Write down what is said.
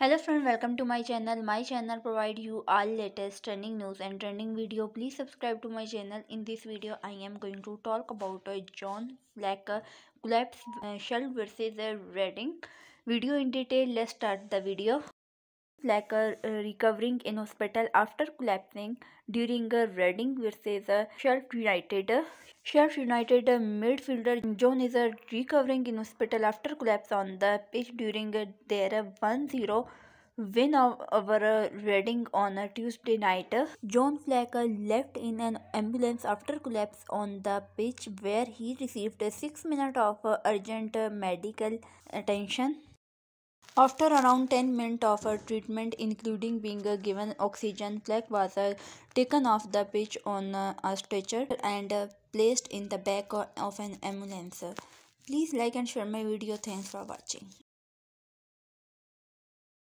hello friend welcome to my channel my channel provide you all latest trending news and trending video please subscribe to my channel in this video i am going to talk about uh, john flack collapse uh, uh, shell versus uh, reading video in detail let's start the video flack uh, recovering in hospital after collapsing during a uh, reading versus a uh, shell united Sheffield United uh, midfielder John is uh, recovering in hospital after collapse on the pitch during uh, their 1-0 win over Reading on a Tuesday night. John Flack left in an ambulance after collapse on the pitch where he received 6 minutes of urgent medical attention. After around 10 minutes of her treatment, including being given oxygen, Fleck was taken off the pitch on a stretcher and uh, placed in the back of an ambulance. Please like and share my video. Thanks for watching.